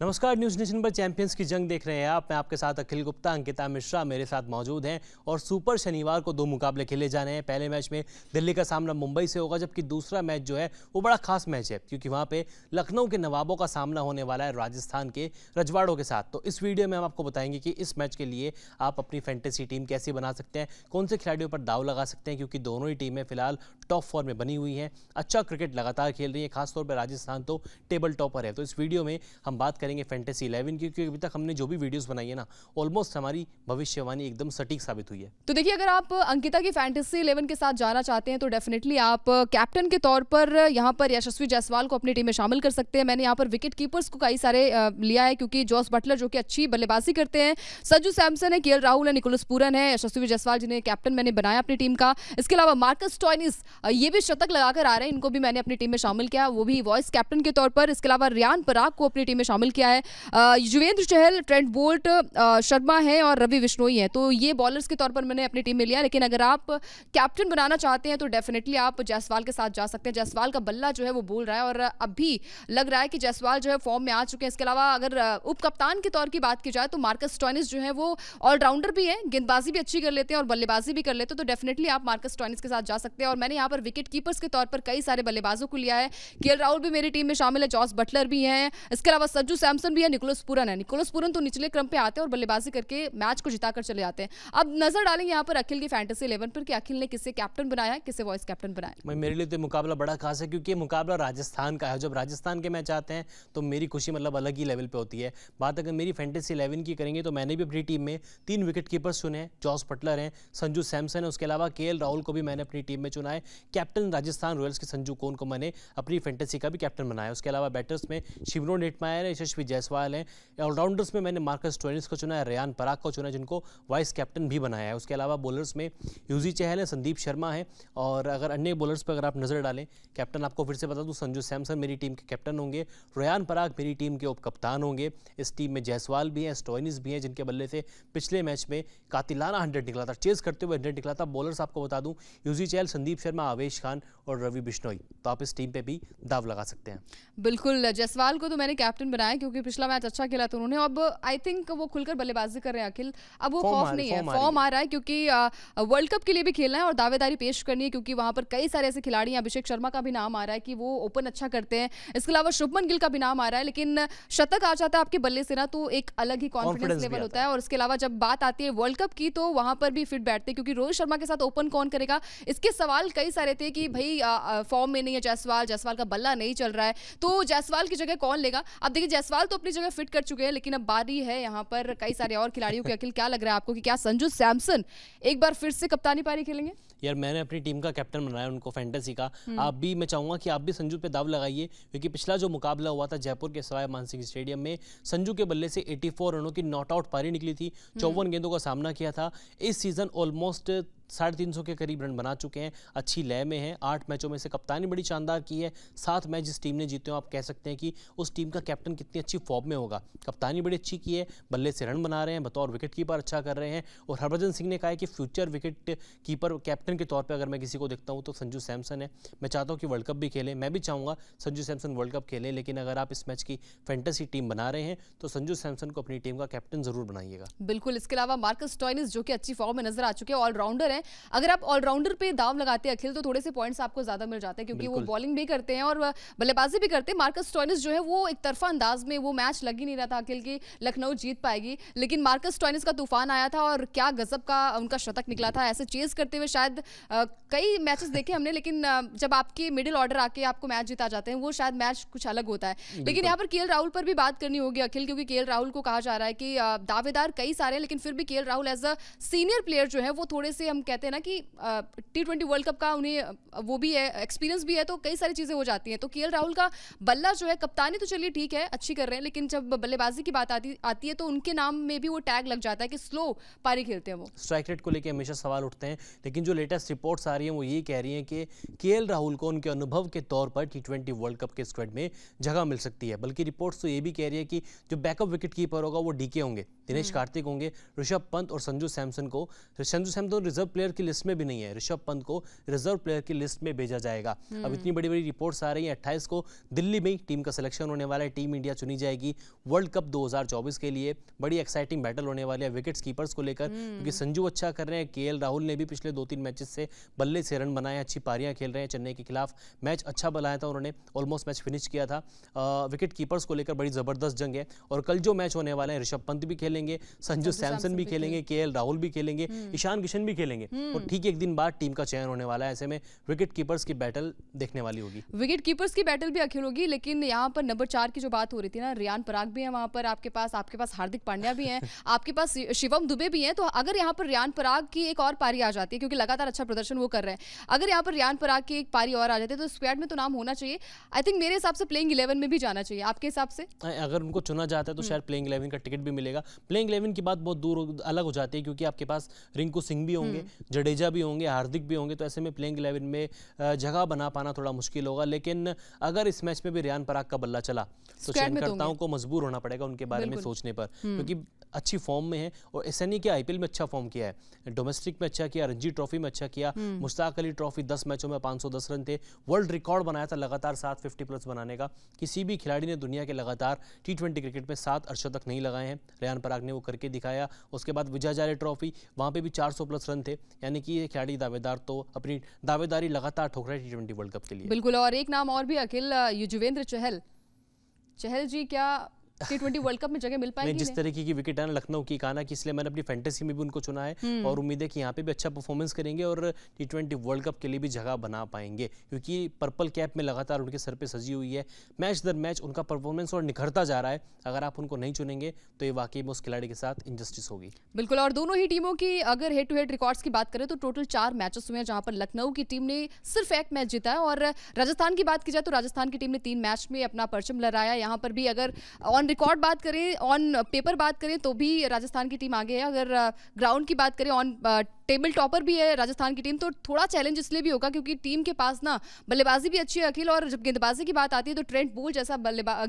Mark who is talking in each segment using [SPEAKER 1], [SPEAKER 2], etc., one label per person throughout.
[SPEAKER 1] नमस्कार news nation पर champions की जंग देख रहे हैं आप मैं आपके साथ अखिल गुप्ता अंकिता मिश्रा मेरे साथ मौजूद हैं और सुपर शनिवार को दो मुकाबले खेले जा रहे हैं पहले मैच में दिल्ली का सामना मुंबई से होगा जबकि दूसरा मैच जो है वो बड़ा खास मैच है क्योंकि वहाँ पे लखनऊ के नवाबों का सामना होने वाला है राजस्थान के रजवाड़ों के साथ तो इस वीडियो में हम आपको बताएंगे कि इस मैच के लिए आप अपनी फैंटेसी टीम कैसी बना सकते हैं कौन से खिलाड़ियों पर दाव लगा सकते हैं क्योंकि दोनों ही टीमें फिलहाल टॉप फोर में बनी हुई हैं अच्छा क्रिकेट लगातार खेल रही है खासतौर पर राजस्थान तो टेबल टॉपर है तो इस वीडियो में हम बात करें करेंगे फैंटेसी इलेवन की क्योंकि अभी तक हमने जो भी वीडियोस बनाई है ना ऑलमोस्ट हमारी भविष्यवाणी एकदम सटीक साबित हुई है
[SPEAKER 2] तो देखिए अगर आप अंकिता की फैंटेसी इलेवन के साथ जाना चाहते हैं तो डेफिनेटली आप कैप्टन के तौर पर यहाँ पर यशस्वी जायसवाल को अपनी टीम में शामिल कर सकते हैं मैंने यहाँ पर विकेट कीपर्स को कई सारे लिया है क्योंकि जॉस बटलर जो कि अच्छी बल्लेबाजी करते हैं सज्जू सैमसन है के राहुल है निकोलस पूरन है यशस्वी जायसवाल जिन्हें कैप्टन मैंने बनाया अपनी टीम का इसके अलावा मार्कस टॉइनिस ये भी शतक लगाकर आ रहे हैं इनको भी मैंने अपनी टीम में शामिल किया वो भी वॉइस कैप्टन के तौर पर इसके अलावा रियान पराग को अपनी टीम में शामिल किया है युवेंद्र चहल ट्रेंट बोल्ट शर्मा है और रवि विश्नोई है तो ये बॉलर्स के तौर पर मैंने अपनी टीम में लिया लेकिन अगर आप कैप्टन बनाना चाहते हैं तो डेफिनेटली आप जायसवाल के साथ जा सकते हैं जायसवाल का बल्ला जो है वो बोल रहा है और अब भी लग रहा है कि जायसवाल जो है फॉर्म में आ चुके हैं इसके अलावा अगर उप कप्तान के तौर की बात की जाए तो मार्कस टॉनिस जो है वो ऑलराउंडर भी है गेंदबाजी भी अच्छी कर लेते हैं और बल्लेबाजी भी कर लेते हैं तो डेफिनेटली आप मार्कस टॉनिस के साथ जा सकते हैं और मैंने यहाँ पर विकेट कीपर्स के तौर पर कई सारे बल्लेबाजों को लिया है के राहुल भी मेरी टीम में शामिल है जॉस बटलर भी हैं इसके अलावा सज्जू सैमसन भी है निकोलस पुरन है निकोलस पुरन तो निचले क्रम पे आते हैं और बल्लेबाजी करके मैच को जिताकर चले जाते हैं अब नजर डालेंगे यहाँ पर अखिल की फैंटेसी इलेवन पर कि अखिल ने किसे कैप्टन बनाया है किसे वॉइस कैप्टन बनाया
[SPEAKER 1] भाई मेरे लिए तो मुकाबला बड़ा खास है क्योंकि मुकाबला राजस्थान का है जब राजस्थान के मैच आते हैं तो मेरी खुशी मतलब अलग ही लेवल पर होती है बात अगर मेरी फैंटेसी इलेवन की करेंगे तो मैंने भी अपनी टीम में तीन विकेट कीपर चुने जॉस पटलर हैं संजू सैमसन है उसके अलावा के राहुल को भी मैंने अपनी टीम में चुना है कैप्टन राजस्थान रॉयल्स के संजू कौन को मैंने अपनी फैंटेसी का भी कैप्टन बनाया उसके अलावा बैटर्स में शिवरो नेटमायर है यशस्वी यशस्वी जायसवाल हैं ऑलराउंडर्स में मैंने मार्कस ट्वेनिस को चुना है रेयान पराग को चुना है जिनको वाइस कैप्टन भी बनाया है उसके अलावा बॉलर्स में यूजी चहल है संदीप शर्मा है और अगर अन्य बॉलर्स पर अगर आप नज़र डालें कैप्टन आपको फिर से बता दूँ संजू सैमसन मेरी टीम के कैप्टन होंगे रेयान पराग मेरी टीम के उप कप्तान होंगे इस टीम में जायसवाल भी हैं स्टोइनिस भी हैं जिनके बल्ले से पिछले मैच में कातिलाना हंड्रेड निकला था चेज करते हुए हंड्रेड निकला था बॉलर्स आपको बता दूँ यूजी चहल संदीप शर्मा आवेश खान और रवि बिश्नोई तो आप इस टीम पर भी दाव लगा सकते हैं
[SPEAKER 2] बिल्कुल जसवाल को तो मैंने कैप्टन बनाया क्योंकि क्योंकि पिछला मैच अच्छा खेला था तो उन्होंने अब आई थिंक वो खुलकर बल्लेबाजी कर रहे हैं अखिल अब वो खौफ नहीं है फॉर्म आ रहा है क्योंकि वर्ल्ड कप के लिए भी खेलना है और दावेदारी पेश करनी है क्योंकि वहां पर कई सारे ऐसे खिलाड़ी हैं अभिषेक शर्मा का भी नाम आ रहा है कि वो ओपन अच्छा करते हैं इसके अलावा शुभमन गिल का भी नाम आ रहा है लेकिन शतक आ जाता है आपके बल्ले से ना तो एक अलग ही कॉन्फिडेंस लेवल होता है और इसके अलावा जब बात आती है वर्ल्ड कप की तो वहां पर भी फिट बैठते क्योंकि रोहित शर्मा के साथ ओपन कौन करेगा इसके सवाल कई सारे थे कि भाई फॉर्म में नहीं है जायसवाल जायसवाल का बल्ला नहीं चल रहा है तो जायसवाल की जगह कौन लेगा अब देखिए जायसवाल तो अपनी जगह फिट कर चुके हैं लेकिन अब बारी है यहाँ पर कई सारे और खिलाड़ियों के अखिल क्या लग रहा है आपको कि क्या संजू सैमसन एक बार फिर से कप्तानी पारी खेलेंगे
[SPEAKER 1] यार मैंने अपनी टीम का कैप्टन बनाया उनको फैंटेसी का हम्म। आप भी मैं चाहूंगा कि आप भी संजू पे दाव लगाइए क्योंकि पिछला जो मुकाबला हुआ था जयपुर के सवाई मानसिंह स्टेडियम में संजू के बल्ले से 84 रनों की नॉट आउट पारी निकली थी हम्म। चौवन गेंदों का सामना किया था इस सीजन ऑलमोस्ट साढ़े तीन सौ के करीब रन बना चुके हैं अच्छी लय में हैं आठ मैचों में से कप्तानी बड़ी शानदार की है सात मैच जिस टीम ने जीते हो आप कह सकते हैं कि उस टीम का कैप्टन कितनी अच्छी फॉर्म में होगा कप्तानी बड़ी अच्छी की है बल्ले से रन बना रहे हैं बतौर विकेट कीपर अच्छा कर रहे हैं और हरभजन सिंह ने कहा है कि फ्यूचर विकेट कीपर कैप्टन के तौर पर अगर मैं किसी को देखता हूँ तो संजू सैमसन है मैं चाहता हूँ कि वर्ल्ड कप भी खेलें मैं भी चाहूँगा संजू सैमसन वर्ल्ड कप खेलें लेकिन अगर आप इस मैच की फैंटेसी टीम बना रहे हैं तो संजू सैमसन को अपनी टीम का कैप्टन जरूर बनाइएगा
[SPEAKER 2] बिल्कुल इसके अलावा मार्कस टॉइनिस जो कि अच्छी फॉर्म में नजर आ चुके हैं ऑलराउंडर है हैं अगर आप ऑलराउंडर पे दाव लगाते हैं अखिल तो थोड़े से पॉइंट्स आपको ज्यादा मिल जाते हैं क्योंकि वो बॉलिंग भी करते हैं और बल्लेबाजी भी करते हैं मार्कस टॉयनिस जो है वो एक तरफा अंदाज में वो मैच लग ही नहीं रहा था अखिल की लखनऊ जीत पाएगी लेकिन मार्कस टॉयनिस का तूफान आया था और क्या गजब का उनका शतक निकला था ऐसे चेज करते हुए शायद कई मैचेस देखे हमने लेकिन जब आपके मिडिल ऑर्डर आके आपको मैच जिता जाते हैं वो शायद मैच कुछ अलग होता है लेकिन यहाँ पर के राहुल पर भी बात करनी होगी अखिल क्योंकि के राहुल को कहा जा रहा है कि दावेदार कई सारे लेकिन फिर भी K Rahul as a senior player जो है वो थोड़े से हम कहते हैं ना कि टी ट्वेंटी वर्ल्ड कप का उन्हें वो भी है एक्सपीरियंस भी है तो कई सारी चीज़ें हो जाती हैं तो के राहुल का बल्ला जो है कप्तानी तो चलिए ठीक है अच्छी कर रहे हैं लेकिन जब बल्लेबाजी की बात आती आती है तो उनके नाम में भी वो टैग लग जाता है कि स्लो पारी खेलते हैं वो
[SPEAKER 1] स्ट्राइक रेट को लेकर हमेशा सवाल उठते हैं लेकिन जो लेटेस्ट रिपोर्ट्स आ रही हैं वो ये कह रही हैं कि के राहुल को उनके अनुभव के तौर पर टी वर्ल्ड कप के स्क्वेड में जगह मिल सकती है बल्कि रिपोर्ट्स तो ये भी कह रही है कि जो बैकअप विकेट कीपर होगा वो डीके होंगे दिनेश हम्म। कार्तिक होंगे ऋषभ पंत और संजू सैमसन को तो संजू सैमसन रिजर्व तो प्लेयर की लिस्ट में भी नहीं है ऋषभ पंत को रिजर्व प्लेयर की लिस्ट में भेजा जाएगा अब इतनी बड़ी बड़ी रिपोर्ट्स आ रही हैं अट्ठाईस को दिल्ली में टीम का सिलेक्शन होने वाला है टीम इंडिया चुनी जाएगी वर्ल्ड कप दो के लिए बड़ी एक्साइटिंग बैटल होने वाली है विकेट कीपर्स को लेकर क्योंकि संजू अच्छा कर रहे हैं के राहुल ने भी पिछले दो तीन मैचेस से बल्ले से रन बनाए अच्छी पारियां खेल रहे हैं चेन्नई के खिलाफ मैच अच्छा बनाया था उन्होंने ऑलमोस्ट मैच फिनिश किया था विकेट कीपर्स को लेकर बड़ी ज़बरदस्त जंग है और कल जो मैच होने वाले हैं ऋषभ पंत भी खेलेंगे संजू सैमसन भी खेलेंगे के राहुल भी खेलेंगे हम्म। ईशान किशन भी खेलेंगे जाएंगे हम्म। और ठीक एक दिन बाद टीम का चयन होने वाला है ऐसे में विकेट कीपर्स की बैटल देखने वाली होगी
[SPEAKER 2] विकेट कीपर्स की बैटल भी अखिल होगी लेकिन यहाँ पर नंबर चार की जो बात हो रही थी ना रियान पराग भी है वहाँ पर आपके पास आपके पास हार्दिक पांड्या भी है आपके पास शिवम दुबे भी है तो अगर यहाँ पर रियान पराग की एक और पारी आ जाती है क्योंकि लगातार अच्छा प्रदर्शन वो कर रहे हैं अगर यहाँ पर रियान पराग की एक पारी और आ जाती है तो स्क्वाड में तो नाम होना चाहिए आई थिंक मेरे हिसाब से प्लेइंग इलेवन में भी जाना चाहिए आपके हिसाब से
[SPEAKER 1] अगर उनको चुना जाता है तो हम्म। शायद प्लेइंग इलेवन का टिकट भी मिलेगा प्लेइंग इलेवन की बात बहुत दूर अलग हो जाती है क्योंकि आपके पास रिंकू सिंह भी होंगे हम्म। जडेजा भी होंगे हार्दिक भी होंगे तो ऐसे में प्लेइंग इलेवन में जगह बना पाना थोड़ा मुश्किल होगा लेकिन अगर इस मैच में भी रियान पराग का बल्ला चला तो चयनकर्ताओं तो को मजबूर होना पड़ेगा उनके बारे में सोचने पर हम्म। क्योंकि अच्छी फॉर्म में है और एस एन e के आईपीएल में अच्छा फॉर्म किया है डोमेस्टिक में अच्छा किया रणजी ट्रॉफी में अच्छा किया हम्म। मुश्ताक अली ट्रॉफी दस मैचों में पांच रन थे वर्ल्ड रिकॉर्ड बनाया था लगातार सात फिफ्टी प्लस बनाने का किसी भी खिलाड़ी ने दुनिया के लगातार टी क्रिकेट में सात अर्शों तक नहीं लगाए हैं रेहान पराग ने वो करके दिखाया उसके बाद विजय जारे ट्रॉफी वहां पर भी चार प्लस रन थे यानी कि ये खिलाड़ी दावेदार तो अपनी दावेदारी लगातार ठोक रहे टी वर्ल्ड कप के लिए बिल्कुल
[SPEAKER 2] और एक नाम और भी अखिल युजवेंद्र चहल चहल जी क्या टी वर्ल्ड कप में जगह मिल पाएगी जिस तरीके
[SPEAKER 1] की विकेट है लखनऊ की काना की इसलिए मैंने अपनी फैंटेसी में भी उनको चुना है हम्म। और उम्मीद है कि यहाँ पे भी अच्छा परफॉर्मेंस करेंगे और टी वर्ल्ड कप के लिए भी जगह बना पाएंगे क्योंकि पर्पल कैप में लगातार उनके सर पर सजी हुई है मैच दर मैच उनका परफॉर्मेंस और निखरता जा रहा है अगर आप उनको नहीं चुनेंगे तो ये वाकई में उस खिलाड़ी के साथ इनजस्टिस होगी
[SPEAKER 2] बिल्कुल और दोनों ही टीमों की अगर हेड टू हेड रिकॉर्ड्स की बात करें तो टोटल चार मैचेस हुए हैं जहां पर लखनऊ की टीम ने सिर्फ एक मैच जीता है और राजस्थान की बात की जाए तो राजस्थान की टीम ने तीन मैच में अपना परचम लहराया यहाँ पर भी अगर ऑन रिकॉर्ड बात करें ऑन पेपर बात करें तो भी राजस्थान की टीम आगे है अगर ग्राउंड uh, की बात करें ऑन टेबल टॉपर भी है राजस्थान की टीम तो थोड़ा चैलेंज इसलिए भी होगा क्योंकि टीम के पास ना बल्लेबाजी भी अच्छी है अखिल और जब गेंदबाजी की बात आती है तो ट्रेंट बोल जैसा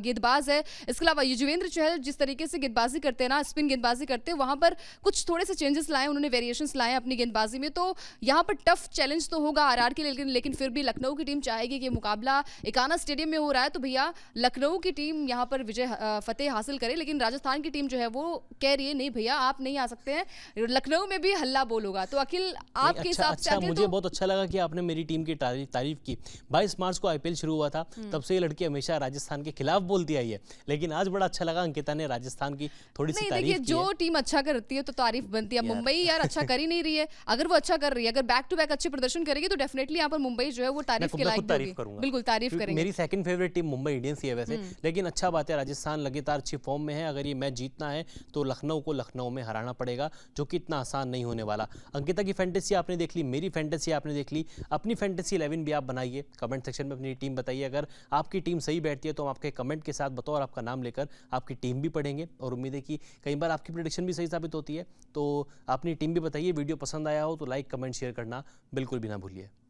[SPEAKER 2] गेंदबाज है इसके अलावा युजवेंद्र चहल जिस तरीके से गेंदबाजी करते हैं ना स्पिन गेंदबाजी करते हैं वहाँ पर कुछ थोड़े से चेंजेस लाए उन्होंने वेरिएशन लाए अपनी गेंदबाजी में तो यहाँ पर टफ चैलेंज तो होगा आर के लिए लेकिन लेकिन फिर भी लखनऊ की टीम चाहेगी कि मुकाबला इकाना स्टेडियम में हो रहा है तो भैया लखनऊ की टीम यहाँ पर विजय फतेह हासिल करे लेकिन राजस्थान की टीम जो है वो कह रही है नहीं भैया आप नहीं आ सकते हैं लखनऊ में भी हल्ला बोल होगा तो अखिल आपके अच्छा, हिसाब अच्छा, से मुझे तो...
[SPEAKER 1] बहुत अच्छा लगा कि आपने मेरी टीम की तारीफ की बाईस मार्च को आईपीएल शुरू हुआ था हम्म। तब से ये लड़की हमेशा राजस्थान के खिलाफ बोलती आई है लेकिन आज बड़ा अच्छा लगा अंकिता ने राजस्थान की थोड़ी सी देखिए जो
[SPEAKER 2] टीम अच्छा करती है तो तारीफ बनती है मुंबई यार अच्छा कर ही नहीं रही है अगर वो अच्छा कर रही है अगर बैक टू बैक अच्छे प्रदर्शन करेगी तो डेफिनेटली यहाँ पर मुंबई जो है वो तारीफ के लायक तारीफ करूंगा बिल्कुल तारीफ करेंगे मेरी
[SPEAKER 1] second favourite team Mumbai Indians ही है वैसे हम्म। लेकिन अच्छा बात है राजस्थान लगातार अच्छी फॉर्म में है अगर ये मैच जीतना है तो लखनऊ को लखनऊ में हराना पड़ेगा जो कि इतना आसान नहीं होने वाला अंकिता की फैंटेसी आपने देख ली मेरी फैंटेसी आपने देख ली अपनी फैंटेसी इलेवन भी आप बनाइए कमेंट सेक्शन में अपनी टीम बताइए अगर आपकी टीम सही बैठती है तो हम आपके कमेंट के साथ बताओ और आपका नाम लेकर आपकी टीम भी पढ़ेंगे और उम्मीद है कि कई बार आपकी प्रोडिक्शन भी सही साबित होती है तो अपनी टीम भी बताइए वीडियो पसंद आया हो तो लाइक कमेंट शेयर करना बिल्कुल भी ना भूलिए